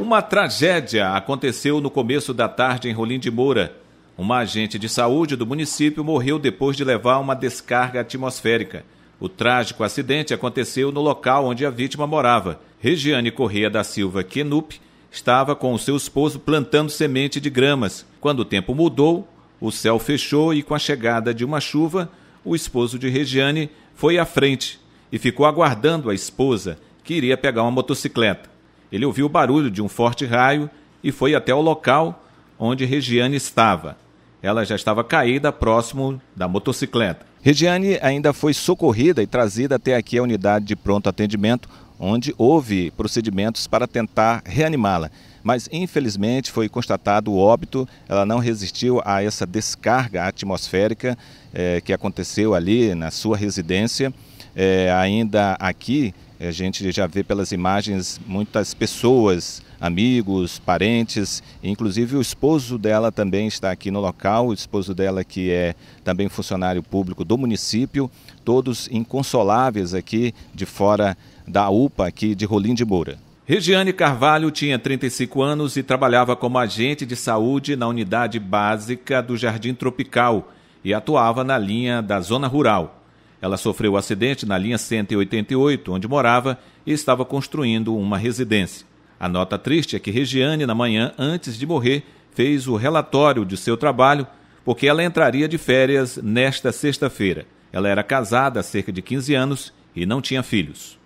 Uma tragédia aconteceu no começo da tarde em Rolim de Moura. Uma agente de saúde do município morreu depois de levar uma descarga atmosférica. O trágico acidente aconteceu no local onde a vítima morava. Regiane Correia da Silva Kenup estava com o seu esposo plantando semente de gramas. Quando o tempo mudou, o céu fechou e, com a chegada de uma chuva, o esposo de Regiane foi à frente e ficou aguardando a esposa, que iria pegar uma motocicleta. Ele ouviu o barulho de um forte raio e foi até o local onde Regiane estava. Ela já estava caída próximo da motocicleta. Regiane ainda foi socorrida e trazida até aqui a unidade de pronto atendimento, onde houve procedimentos para tentar reanimá-la mas infelizmente foi constatado o óbito, ela não resistiu a essa descarga atmosférica é, que aconteceu ali na sua residência. É, ainda aqui, a gente já vê pelas imagens muitas pessoas, amigos, parentes, inclusive o esposo dela também está aqui no local, o esposo dela que é também funcionário público do município, todos inconsoláveis aqui de fora da UPA aqui de Rolim de Moura. Regiane Carvalho tinha 35 anos e trabalhava como agente de saúde na unidade básica do Jardim Tropical e atuava na linha da zona rural. Ela sofreu um acidente na linha 188, onde morava, e estava construindo uma residência. A nota triste é que Regiane, na manhã antes de morrer, fez o relatório de seu trabalho, porque ela entraria de férias nesta sexta-feira. Ela era casada há cerca de 15 anos e não tinha filhos.